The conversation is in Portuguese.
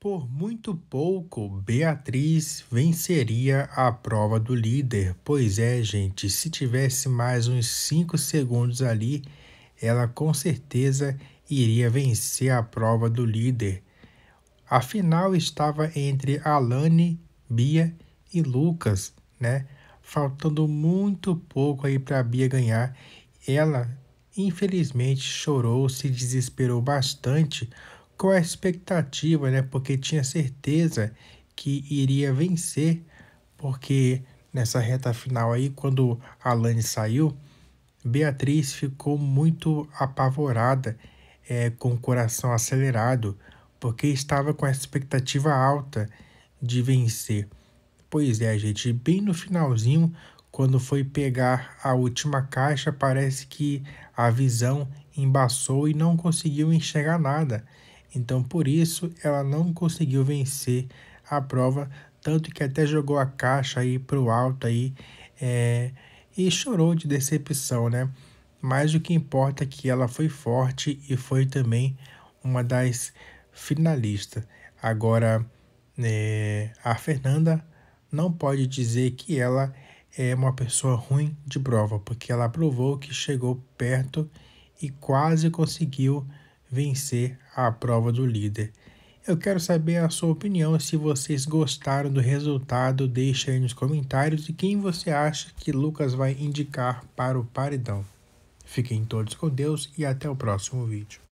Por muito pouco, Beatriz venceria a prova do líder. Pois é, gente, se tivesse mais uns 5 segundos ali, ela com certeza iria vencer a prova do líder. A final estava entre Alane, Bia e Lucas, né? Faltando muito pouco aí para Bia ganhar. Ela, infelizmente, chorou, se desesperou bastante com é a expectativa, né? Porque tinha certeza que iria vencer, porque nessa reta final aí, quando a Lani saiu, Beatriz ficou muito apavorada, é, com o coração acelerado, porque estava com a expectativa alta de vencer. Pois é, gente, bem no finalzinho, quando foi pegar a última caixa, parece que a visão embaçou e não conseguiu enxergar nada. Então, por isso, ela não conseguiu vencer a prova, tanto que até jogou a caixa aí para o alto aí, é, e chorou de decepção, né? Mas o que importa é que ela foi forte e foi também uma das finalistas. Agora, é, a Fernanda não pode dizer que ela é uma pessoa ruim de prova, porque ela provou que chegou perto e quase conseguiu vencer a prova do líder. Eu quero saber a sua opinião, se vocês gostaram do resultado, Deixe aí nos comentários e quem você acha que Lucas vai indicar para o paredão. Fiquem todos com Deus e até o próximo vídeo.